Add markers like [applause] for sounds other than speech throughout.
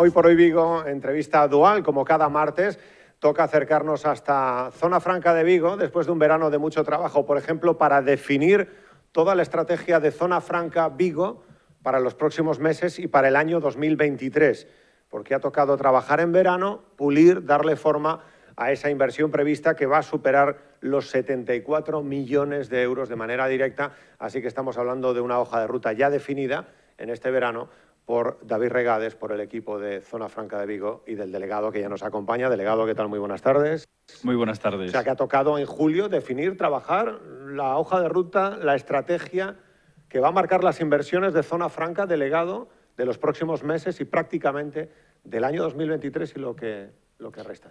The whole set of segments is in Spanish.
hoy por hoy Vigo, entrevista dual, como cada martes. Toca acercarnos hasta Zona Franca de Vigo, después de un verano de mucho trabajo, por ejemplo, para definir toda la estrategia de Zona Franca Vigo para los próximos meses y para el año 2023, porque ha tocado trabajar en verano, pulir, darle forma a esa inversión prevista que va a superar los 74 millones de euros de manera directa. Así que estamos hablando de una hoja de ruta ya definida en este verano por David Regades, por el equipo de Zona Franca de Vigo y del delegado que ya nos acompaña. Delegado, ¿qué tal? Muy buenas tardes. Muy buenas tardes. O sea, que ha tocado en julio definir, trabajar la hoja de ruta, la estrategia que va a marcar las inversiones de Zona Franca, delegado, de los próximos meses y prácticamente del año 2023 y lo que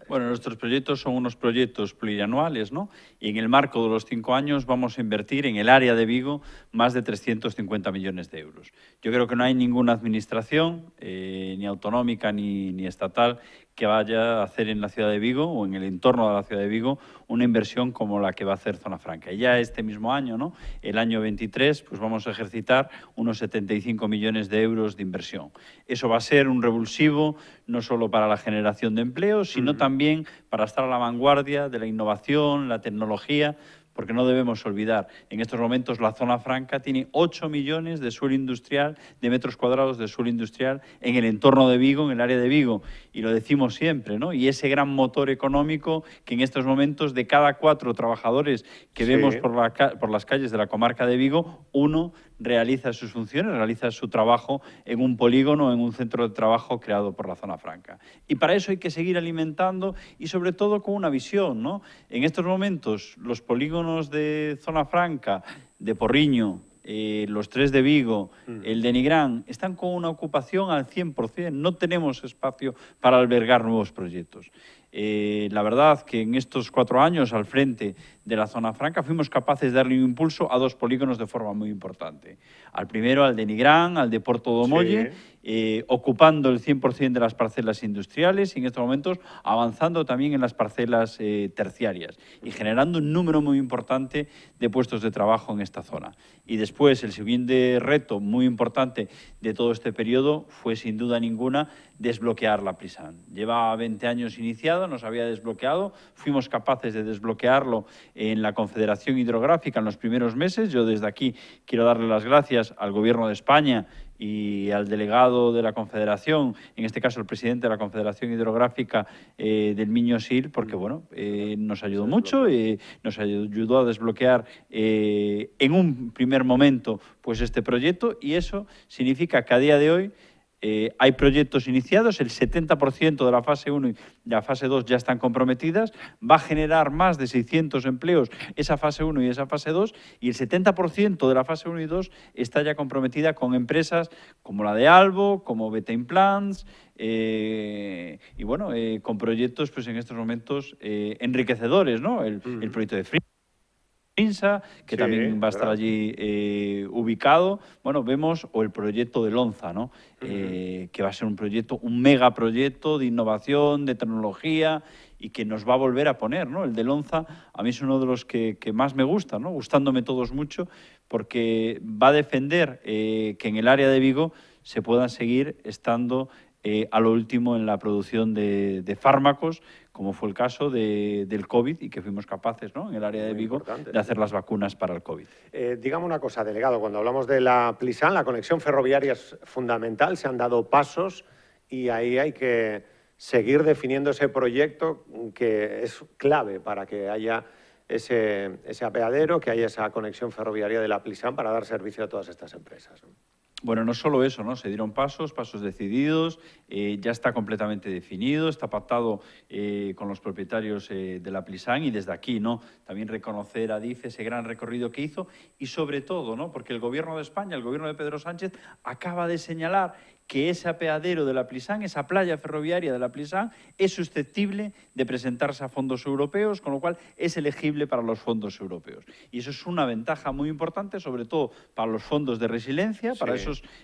bueno, nuestros proyectos son unos proyectos plurianuales, ¿no? Y en el marco de los cinco años vamos a invertir en el área de Vigo más de 350 millones de euros. Yo creo que no hay ninguna administración, eh, ni autonómica ni, ni estatal, que vaya a hacer en la ciudad de Vigo o en el entorno de la ciudad de Vigo una inversión como la que va a hacer Zona Franca. Y ya este mismo año, ¿no? el año 23, pues vamos a ejercitar unos 75 millones de euros de inversión. Eso va a ser un revulsivo no solo para la generación de empleo, sino también para estar a la vanguardia de la innovación, la tecnología, porque no debemos olvidar, en estos momentos la zona franca tiene 8 millones de suelo industrial, de metros cuadrados de suelo industrial en el entorno de Vigo, en el área de Vigo, y lo decimos siempre, ¿no? Y ese gran motor económico que en estos momentos de cada cuatro trabajadores que vemos por, por las calles de la comarca de Vigo, uno realiza sus funciones, realiza su trabajo en un polígono, en un centro de trabajo creado por la zona franca. Y para eso hay que seguir alimentando y sobre todo con una visión, ¿no? En estos momentos los polígonos de zona franca, de Porriño, eh, los tres de Vigo, mm. el de Nigrán, están con una ocupación al 100%. No tenemos espacio para albergar nuevos proyectos. Eh, la verdad que en estos cuatro años al frente de la zona franca, fuimos capaces de darle un impulso a dos polígonos de forma muy importante. Al primero, al de Nigrán, al de Porto Domolle, eh, ocupando el 100% de las parcelas industriales y en estos momentos avanzando también en las parcelas eh, terciarias y generando un número muy importante de puestos de trabajo en esta zona. Y después, el siguiente reto muy importante de todo este periodo fue, sin duda ninguna, desbloquear la Prisan. Lleva 20 años iniciado, nos había desbloqueado, fuimos capaces de desbloquearlo en la Confederación Hidrográfica en los primeros meses. Yo desde aquí quiero darle las gracias al Gobierno de España y al delegado de la Confederación, en este caso el presidente de la Confederación Hidrográfica eh, del Miño Sil, porque bueno, eh, nos ayudó mucho, eh, nos ayudó a desbloquear en un primer momento pues este proyecto y eso significa que a día de hoy eh, hay proyectos iniciados, el 70% de la fase 1 y la fase 2 ya están comprometidas, va a generar más de 600 empleos esa fase 1 y esa fase 2, y el 70% de la fase 1 y 2 está ya comprometida con empresas como la de Albo, como Beta Implants, eh, y bueno, eh, con proyectos pues en estos momentos enriquecedores, ¿no? El, mm. el proyecto de Free que también va a estar allí eh, ubicado. Bueno, vemos, o el proyecto de Lonza, ¿no? Eh, que va a ser un proyecto, un megaproyecto de innovación, de tecnología y que nos va a volver a poner, El de Lonza a mí es uno de los que, más me gusta, ¿no? Gustándome todos mucho, porque va a defender eh, que en el área de Vigo se puedan seguir estando a lo último en la producción de, fármacos como fue el caso de, del COVID y que fuimos capaces ¿no? en el área de Vigo de hacer las vacunas para el COVID. Eh, digamos una cosa, delegado, cuando hablamos de la Plisan, la conexión ferroviaria es fundamental, se han dado pasos y ahí hay que seguir definiendo ese proyecto que es clave para que haya ese, ese apeadero, que haya esa conexión ferroviaria de la Plisan para dar servicio a todas estas empresas. Bueno, no solo eso, ¿no? Se dieron pasos, pasos decididos, eh, ya está completamente definido, está pactado eh, con los propietarios eh, de la Plisan y desde aquí, ¿no? También reconocer a DICE ese gran recorrido que hizo y sobre todo, ¿no? Porque el Gobierno de España, el Gobierno de Pedro Sánchez, acaba de señalar que ese apeadero de la Plisán, esa playa ferroviaria de la Plisán, es susceptible de presentarse a fondos europeos, con lo cual es elegible para los fondos europeos. Y eso es una ventaja muy importante, sobre todo para los fondos de resiliencia, para,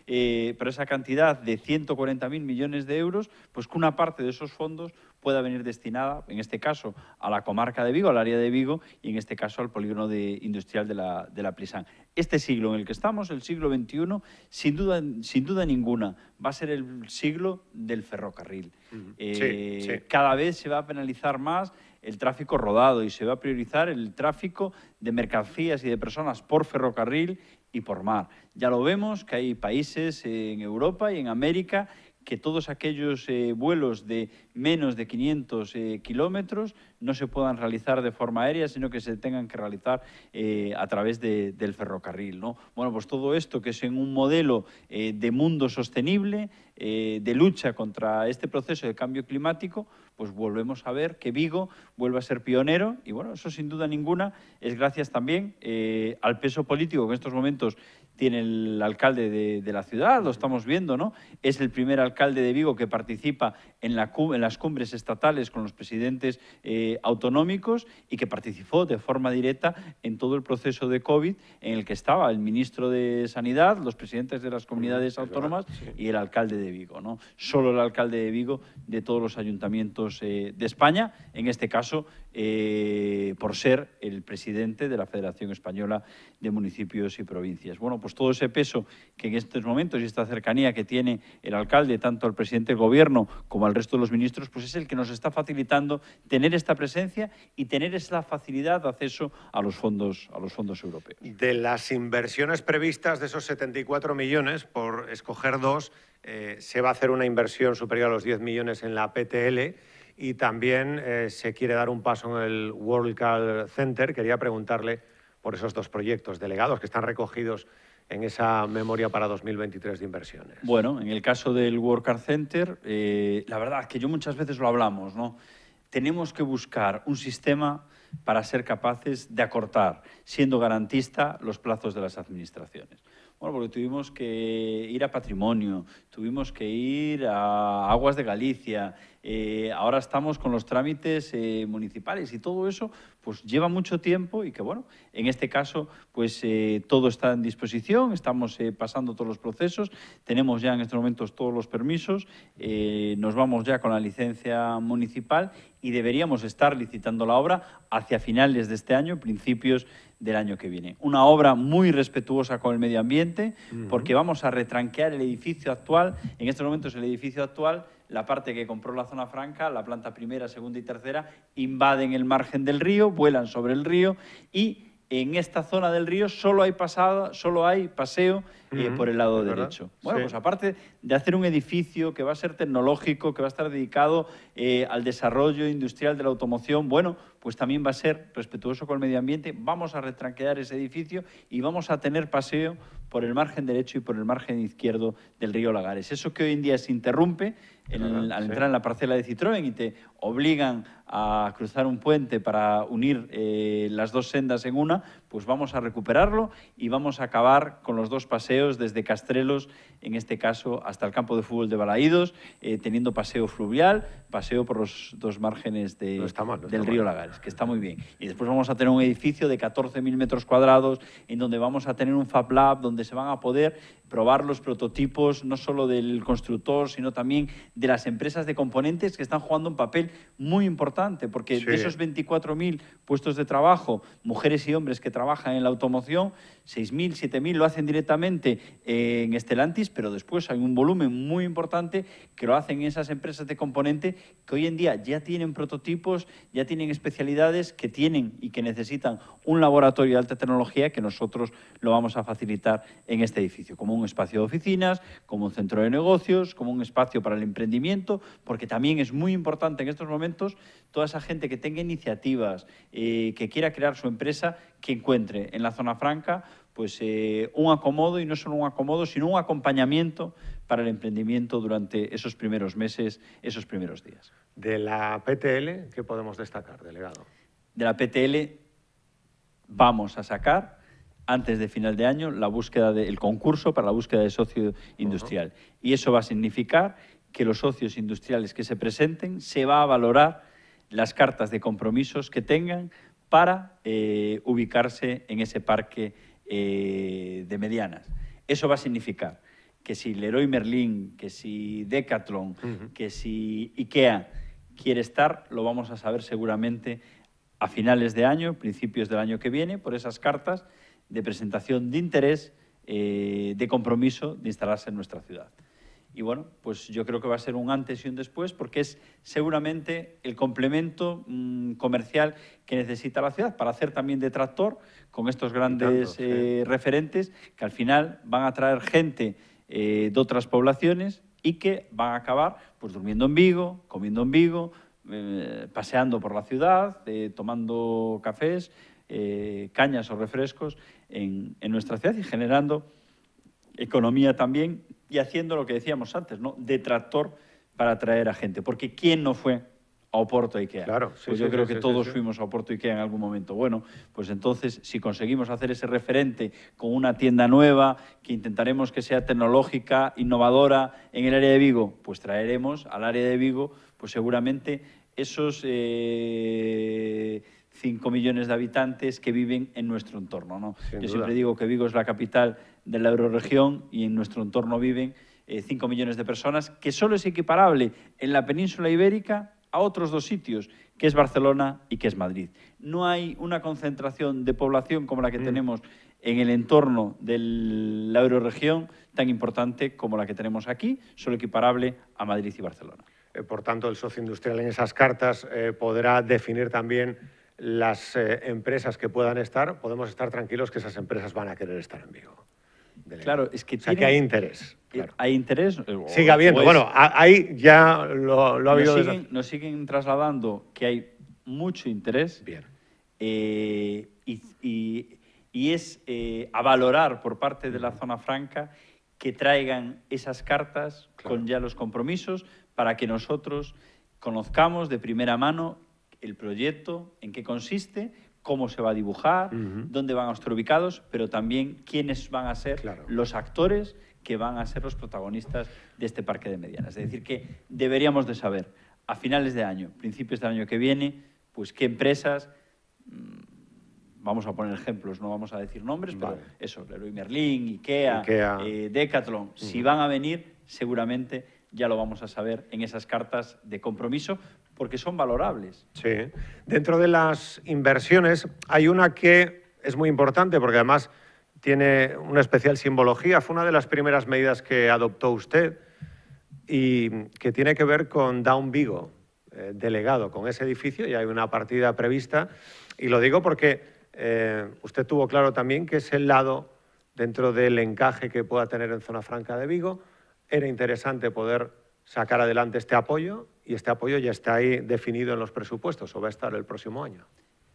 eh, para esa cantidad de 140.000 millones de euros, pues que una parte de esos fondos pueda venir destinada, en este caso, a la comarca de Vigo, al área de Vigo, y en este caso al polígono industrial de la, de Plisán. Este siglo en el que estamos, el siglo XXI, sin duda, sin duda ninguna, va a ser el siglo del ferrocarril. Eh, cada vez se va a penalizar más el tráfico rodado y se va a priorizar el tráfico de mercancías y de personas por ferrocarril y por mar. Ya lo vemos que hay países en Europa y en América que todos aquellos eh, vuelos de menos de 500 eh, kilómetros no se puedan realizar de forma aérea, sino que se tengan que realizar eh, a través del ferrocarril. ¿no? Bueno, pues todo esto que es en un modelo de mundo sostenible, de lucha contra este proceso de cambio climático, pues volvemos a ver que Vigo vuelve a ser pionero y bueno, eso sin duda ninguna es gracias también eh, al peso político que en estos momentos tiene el alcalde de, la ciudad, lo estamos viendo, ¿no? Es el primer alcalde de Vigo que participa en, las cumbres estatales con los presidentes eh, autonómicos y que participó de forma directa en todo el proceso de COVID en el que estaba el ministro de Sanidad, los presidentes de las comunidades autónomas y el alcalde de Vigo, ¿no? Solo el alcalde de Vigo de todos los ayuntamientos eh, de España, en este caso eh, por ser el presidente de la Federación Española de Municipios y Provincias. Bueno, pues todo ese peso que en estos momentos y esta cercanía que tiene el alcalde, tanto al presidente del Gobierno como al resto de los ministros, pues es el que nos está facilitando tener esta presencia y tener esa facilidad de acceso a los fondos, a los fondos europeos. De las inversiones previstas de esos 74 millones, por escoger dos, eh, se va a hacer una inversión superior a los 10 millones en la PTL y también eh, se quiere dar un paso en el World Cal Center. Quería preguntarle por esos dos proyectos delegados que están recogidos en esa memoria para 2023 de inversiones. Bueno, en el caso del World Cal Center, eh, la verdad es que yo muchas veces lo hablamos, ¿no? Tenemos que buscar un sistema para ser capaces de acortar, siendo garantista, los plazos de las administraciones. Bueno, porque tuvimos que ir a patrimonio, tuvimos que ir a aguas de Galicia, eh, ahora estamos con los trámites eh, municipales y todo eso pues lleva mucho tiempo y que bueno, en este caso pues eh, todo está en disposición, estamos pasando todos los procesos, tenemos ya en estos momentos todos los permisos, nos vamos ya con la licencia municipal y deberíamos estar licitando la obra hacia finales de este año, principios del año que viene. Una obra muy respetuosa con el medio ambiente, porque vamos a retranquear el edificio actual, en estos momentos el edificio actual la parte que compró la zona franca, la planta primera, segunda y tercera, invaden el margen del río, vuelan sobre el río y en esta zona del río solo hay pasada, solo hay paseo y eh, por el lado derecho. Bueno, pues aparte de hacer un edificio que va a ser tecnológico, que va a estar dedicado eh, al desarrollo industrial de la automoción, bueno, pues también va a ser respetuoso con el medio ambiente. Vamos a retranquear ese edificio y vamos a tener paseo por el margen derecho y por el margen izquierdo del río Lagares. Eso que hoy en día se interrumpe al entrar en la parcela de Citroën y te obligan a cruzar un puente para unir eh, las dos sendas en una, pues vamos a recuperarlo y vamos a acabar con los dos paseos desde Castrelos, en este caso, hasta el campo de fútbol de Balaídos, eh, teniendo paseo fluvial, paseo por los dos márgenes de, del río Lagares, que está muy bien. Y después vamos a tener un edificio de 14.000 metros cuadrados en donde vamos a tener un Fab Lab, donde se van a poder probar los prototipos no solo del constructor, sino también de las empresas de componentes que están jugando un papel muy importante, porque de esos 24.000 puestos de trabajo, mujeres y hombres que trabajan en la automoción, 6.000, 7.000 lo hacen directamente eh, en Estelantis, pero después hay un volumen muy importante que lo hacen esas empresas de componente que hoy en día ya tienen prototipos, ya tienen especialidades que tienen y que necesitan un laboratorio de alta tecnología que nosotros lo vamos a facilitar en este edificio. Como un espacio de oficinas, como un centro de negocios, como un espacio para el emprendimiento, porque también es muy importante en estos momentos toda esa gente que tenga iniciativas, eh, que quiera crear su empresa, que encuentre en la zona franca pues eh, un acomodo y no solo un acomodo, sino un acompañamiento para el emprendimiento durante esos primeros meses, esos primeros días. De la PTL, ¿qué podemos destacar, delegado? De la PTL vamos a sacar antes de final de año la búsqueda concurso para la búsqueda de socio industrial. Y eso va a significar que los socios industriales que se presenten se va a valorar las cartas de compromisos que tengan para eh, ubicarse en ese parque eh, de medianas. Eso va a significar que si Leroy Merlin, que si Decathlon, que si IKEA quiere estar, lo vamos a saber seguramente a finales de año, principios del año que viene, por esas cartas de presentación de interés, eh, de compromiso de instalarse en nuestra ciudad. Y bueno, pues yo creo que va a ser un antes y un después porque es seguramente el complemento mm, comercial que necesita la ciudad para hacer también de tractor con estos grandes eh, referentes que al final van a traer gente eh, de otras poblaciones y que van a acabar pues durmiendo en Vigo, comiendo en Vigo, paseando por la ciudad, tomando cafés, cañas o refrescos en, nuestra ciudad y generando economía también y haciendo lo que decíamos antes, ¿no? Detractor para atraer a gente. Porque ¿quién no fue a Oporto Ikea? Claro, pues yo creo que todos fuimos a Oporto Ikea en algún momento. Bueno, pues entonces, si conseguimos hacer ese referente con una tienda nueva, que intentaremos que sea tecnológica, innovadora en el área de Vigo, pues traeremos al área de Vigo, pues seguramente esos. Eh, 5 millones de habitantes que viven en nuestro entorno. Yo siempre digo que Vigo es la capital de la euroregión y en nuestro entorno viven 5 eh, millones de personas, que solo es equiparable en la península ibérica a otros dos sitios, que es Barcelona y que es Madrid. No hay una concentración de población como la que mm. tenemos en el entorno de la euroregión tan importante como la que tenemos aquí, solo equiparable a Madrid y Barcelona. Eh, por tanto, el socio industrial en esas cartas eh, podrá definir también las eh, empresas que puedan estar, podemos estar tranquilos que esas empresas van a querer estar en Vigo. Claro, es que, o que hay interés. Hay interés. Siga eh, Sigue habiendo. Bueno, ahí ya lo, ha habido. Nos siguen, trasladando que hay mucho interés. Bien. Eh, y, es a valorar por parte de la zona franca que traigan esas cartas con ya los compromisos para que nosotros conozcamos de primera mano el proyecto, en qué consiste, cómo se va a dibujar, dónde van a estar ubicados, pero también quiénes van a ser los actores que van a ser los protagonistas de este parque de medianas. Es decir, que deberíamos de saber a finales de año, principios del año que viene, pues qué empresas, mm, vamos a poner ejemplos, no vamos a decir nombres, pero eso, Leroy Merlin, Ikea, eh, Decathlon, si van a venir, seguramente ya lo vamos a saber en esas cartas de compromiso, porque son valorables. Sí. Dentro de las inversiones hay una que es muy importante porque además tiene una especial simbología. Fue una de las primeras medidas que adoptó usted y que tiene que ver con Down Vigo, eh, delegado con ese edificio. Y hay una partida prevista y lo digo porque eh, usted tuvo claro también que ese lado dentro del encaje que pueda tener en Zona Franca de Vigo era interesante poder sacar adelante este apoyo y este apoyo ya está ahí definido en los presupuestos o va a estar el próximo año.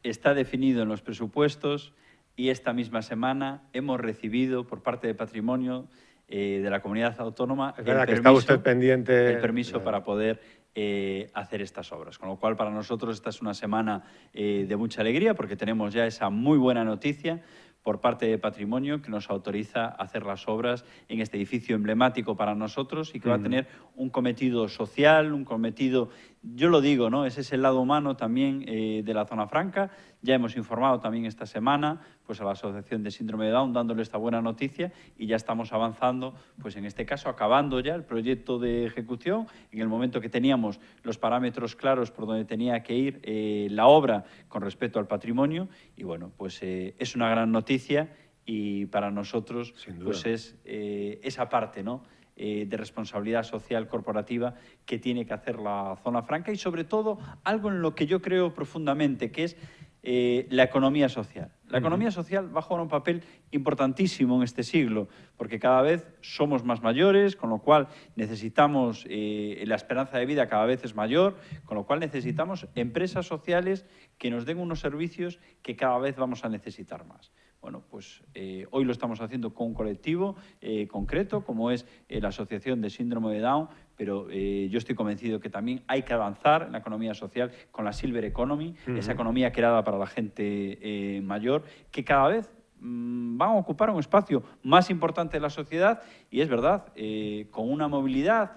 Está definido en los presupuestos y esta misma semana hemos recibido por parte de Patrimonio eh, de la comunidad autónoma el, permiso, usted pendiente... el permiso para poder eh, hacer estas obras. Con lo cual, para nosotros esta es una semana eh, de mucha alegría porque tenemos ya esa muy buena noticia, por parte de Patrimonio que nos autoriza a hacer las obras en este edificio emblemático para nosotros y que va a tener un cometido social, un cometido yo lo digo, ¿no? Ese es el lado humano también eh, de la zona franca. Ya hemos informado también esta semana pues, a la Asociación de Síndrome de Down dándole esta buena noticia y ya estamos avanzando, pues en este caso acabando ya el proyecto de ejecución. En el momento que teníamos los parámetros claros por donde tenía que ir eh, la obra con respecto al patrimonio y bueno, pues eh, es una gran noticia y para nosotros pues es esa parte, ¿no? Eh, de responsabilidad social corporativa que tiene que hacer la zona franca y sobre todo algo en lo que yo creo profundamente, que es eh, la economía social. La economía social va a jugar un papel importantísimo en este siglo, porque cada vez somos más mayores, con lo cual necesitamos, eh, la esperanza de vida cada vez es mayor, con lo cual necesitamos empresas sociales que nos den unos servicios que cada vez vamos a necesitar más. Bueno, pues eh, hoy lo estamos haciendo con un colectivo eh, concreto, como es eh, la Asociación de Síndrome de Down, pero yo estoy convencido que también hay que avanzar en la economía social con la Silver Economy, esa economía creada para la gente mayor, que cada vez mm, van a ocupar un espacio más importante de la sociedad y es verdad, con una movilidad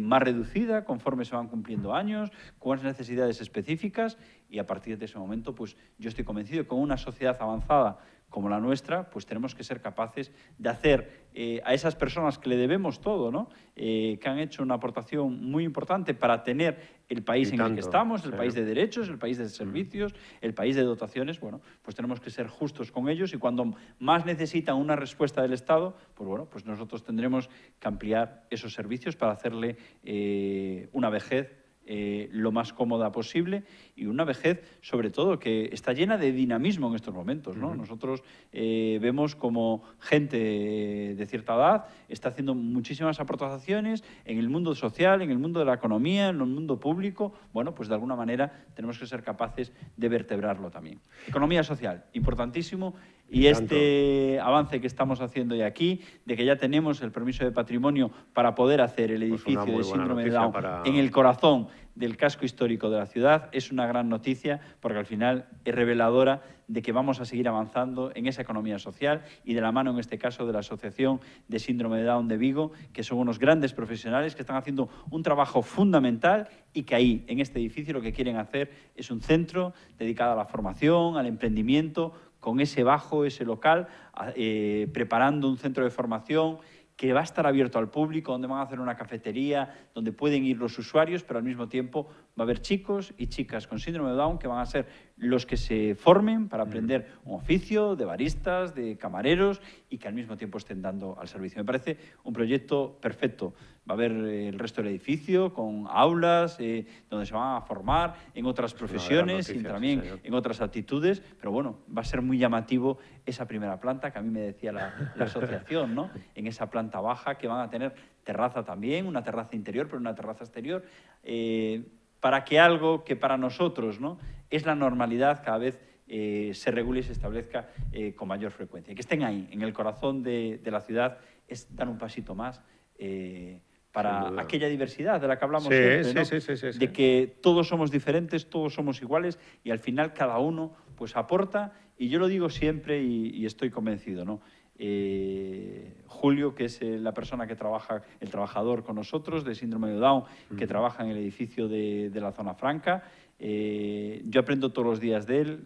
más reducida conforme se van cumpliendo años, con las necesidades específicas y a partir de ese momento pues yo estoy convencido que con una sociedad avanzada como la nuestra, pues tenemos que ser capaces de hacer eh, a esas personas que le debemos todo, ¿no? Eh, que han hecho una aportación muy importante para tener el país en el que estamos, el país de derechos, el país de mm. servicios, el país de dotaciones, bueno, pues tenemos que ser justos con ellos y cuando más necesitan una respuesta del Estado, pues bueno, pues nosotros tendremos que ampliar esos servicios para hacerle eh, una vejez eh, lo más cómoda posible y una vejez, sobre todo, que está llena de dinamismo en estos momentos. Nosotros eh, vemos como gente eh, de cierta edad está haciendo muchísimas aportaciones en el mundo social, en el mundo de la economía, en el mundo público. Bueno, pues de alguna manera tenemos que ser capaces de vertebrarlo también. Economía social, importantísimo y este avance que estamos haciendo ya aquí, de que ya tenemos el permiso de patrimonio para poder hacer el pues edificio de síndrome de Down en el corazón del casco histórico de la ciudad, es una gran noticia porque al final es reveladora de que vamos a seguir avanzando en esa economía social y de la mano, en este caso, de la Asociación de Síndrome de Down de Vigo, que son unos grandes profesionales que están haciendo un trabajo fundamental y que ahí, en este edificio, lo que quieren hacer es un centro dedicado a la formación, al emprendimiento, con ese bajo, ese local, eh, preparando un centro de formación que va a estar abierto al público, donde van a hacer una cafetería, donde pueden ir los usuarios, pero al mismo tiempo va a haber chicos y chicas con síndrome de Down que van a ser los que se formen para aprender un oficio de baristas, de camareros y que al mismo tiempo estén dando al servicio. Me parece un proyecto perfecto. Va a haber eh, el resto del edificio con aulas eh, donde se van a formar en otras profesiones y también en otras actitudes, pero bueno, va a ser muy llamativo esa primera planta que a mí me decía la, asociación, ¿no? [laughs] En esa planta baja que van a tener terraza también, una terraza interior, pero una terraza exterior. Eh, para que algo que para nosotros ¿no? es la normalidad cada vez eh, se regule y se establezca eh, con mayor frecuencia. Que estén ahí, en el corazón de, la ciudad, es dar un pasito más eh, para aquella diversidad de la que hablamos de que todos somos diferentes, todos somos iguales y al final cada uno pues aporta, y yo lo digo siempre y, estoy convencido, ¿no? Julio, que es eh, la persona que trabaja, el trabajador con nosotros de síndrome de Down, que trabaja en el edificio de, la zona franca. Eh, yo aprendo todos los días de él,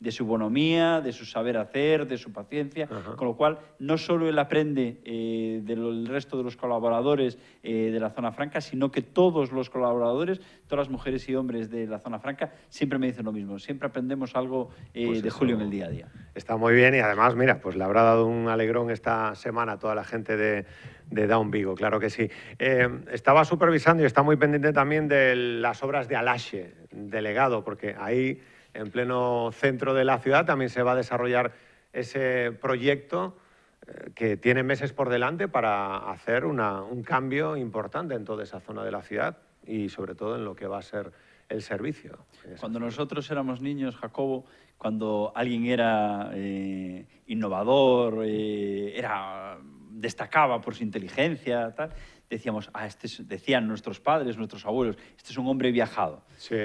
de, su bonomía, de su saber hacer, de su paciencia, con lo cual no solo él aprende eh, del resto de los colaboradores de la zona franca, sino que todos los colaboradores, todas las mujeres y hombres de la zona franca, siempre me dicen lo mismo, siempre aprendemos algo pues de Julio en el día a día. Está muy bien y además, mira, pues le habrá dado un alegrón esta semana a toda la gente de, de Down Vigo, claro que sí. Eh, estaba supervisando y está muy pendiente también de las obras de Alache, delegado, porque ahí, en pleno centro de la ciudad, también se va a desarrollar ese proyecto eh, que tiene meses por delante para hacer un cambio importante en toda esa zona de la ciudad y sobre todo en lo que va a ser el servicio. Cuando nosotros éramos niños, Jacobo, cuando alguien era eh, innovador, eh, era, destacaba por su inteligencia, tal, decíamos, ah, este decían nuestros padres, nuestros abuelos, este es un hombre viajado. Sí.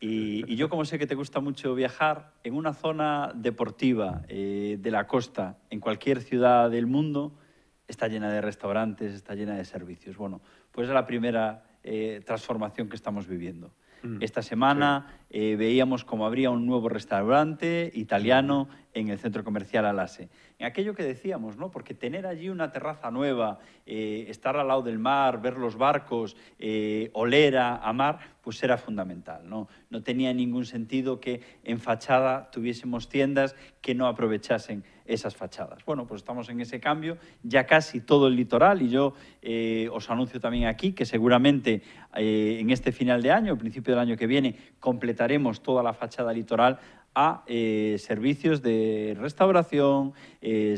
Y, yo, como sé que te gusta mucho viajar, en una zona deportiva eh, de la costa, en cualquier ciudad del mundo, está llena de restaurantes, está llena de servicios. Bueno, pues es la primera transformación que estamos viviendo. Mm. Esta semana eh, veíamos cómo habría un nuevo restaurante italiano mm. en el centro comercial Alase. En aquello que decíamos, ¿no? Porque tener allí una terraza nueva, eh, estar al lado del mar, ver los barcos, eh, olera a mar, pues era fundamental, ¿no? No tenía ningún sentido que en fachada tuviésemos tiendas que no aprovechasen esas fachadas. Bueno, pues estamos en ese cambio, ya casi todo el litoral y yo eh, os anuncio también aquí que seguramente eh, en este final de año, principio del año que viene, completaremos toda la fachada litoral a eh, servicios de restauración,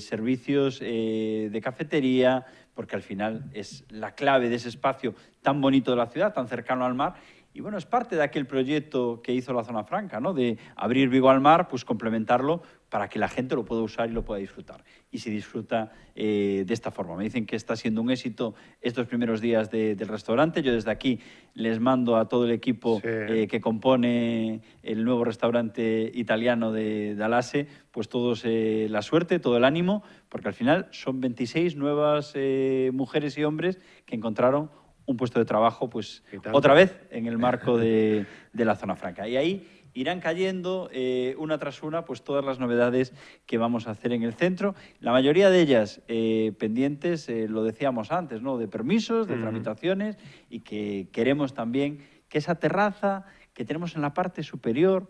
servicios de cafetería, porque al final es la clave de ese espacio tan bonito de la ciudad, tan cercano al mar, y bueno, es parte de aquel proyecto que hizo la Zona Franca, ¿no? De abrir Vigo al mar, pues complementarlo para que la gente lo pueda usar y lo pueda disfrutar. Y se disfruta eh, de esta forma. Me dicen que está siendo un éxito estos primeros días del restaurante. Yo desde aquí les mando a todo el equipo eh, que compone el nuevo restaurante italiano de Dalase, pues todos eh, la suerte, todo el ánimo, porque al final son 26 nuevas mujeres y hombres que encontraron un puesto de trabajo, pues otra vez en el marco [laughs] de, la zona franca. Y ahí irán cayendo eh, una tras una pues todas las novedades que vamos a hacer en el centro. La mayoría de ellas eh, pendientes, eh, lo decíamos antes, ¿no? de permisos, de tramitaciones y que queremos también que esa terraza que tenemos en la parte superior,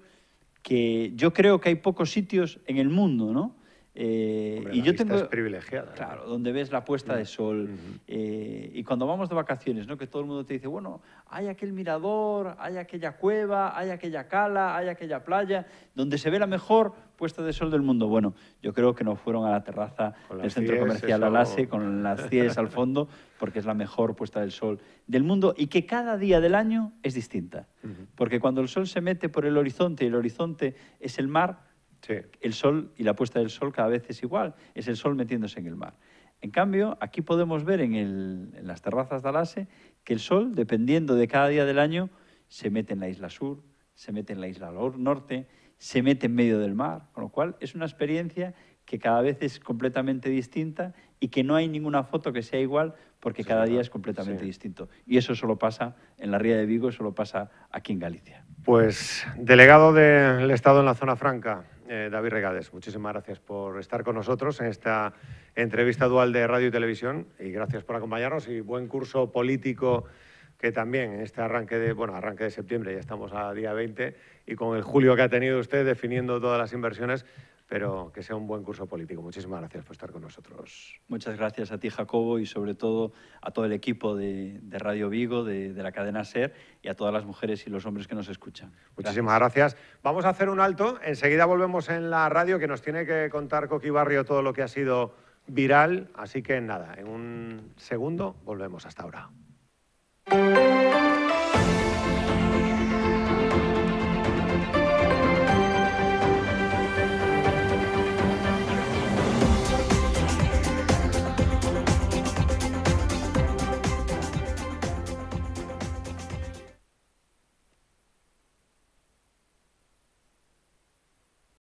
que yo creo que hay pocos sitios en el mundo, ¿no? Eh, y yo tengo, es privilegiada. Claro, donde ves la puesta de sol. Eh, y cuando vamos de vacaciones, ¿no? que todo el mundo te dice, bueno, hay aquel mirador, hay aquella cueva, hay aquella cala, hay aquella playa, donde se ve la mejor puesta de sol del mundo. Bueno, yo creo que nos fueron a la terraza del centro comercial Alase con las cies al fondo, porque es la mejor puesta del sol del mundo y que cada día del año es distinta. Porque cuando el sol se mete por el horizonte y el horizonte es el mar, el sol y la puesta del sol cada vez es igual, es el sol metiéndose en el mar. En cambio, aquí podemos ver en, las terrazas de Alase que el sol, dependiendo de cada día del año, se mete en la isla sur, se mete en la isla norte, se mete en medio del mar, con lo cual es una experiencia que cada vez es completamente distinta y que no hay ninguna foto que sea igual porque cada día es completamente distinto. Y eso solo pasa en la Ría de Vigo, solo pasa aquí en Galicia. Pues, delegado del Estado en la zona franca, eh, David Regades. Muchísimas gracias por estar con nosotros en esta entrevista dual de radio y televisión y gracias por acompañarnos y buen curso político que también en este arranque de, bueno, arranque de septiembre, ya estamos a día 20, y con el julio que ha tenido usted definiendo todas las inversiones, pero que sea un buen curso político. Muchísimas gracias por estar con nosotros. Muchas gracias a ti, Jacobo, y sobre todo a todo el equipo de, Radio Vigo, de, la cadena SER, y a todas las mujeres y los hombres que nos escuchan. Muchísimas gracias. Vamos a hacer un alto. Enseguida volvemos en la radio, que nos tiene que contar Coqui Barrio todo lo que ha sido viral. Así que nada, en un segundo volvemos hasta ahora.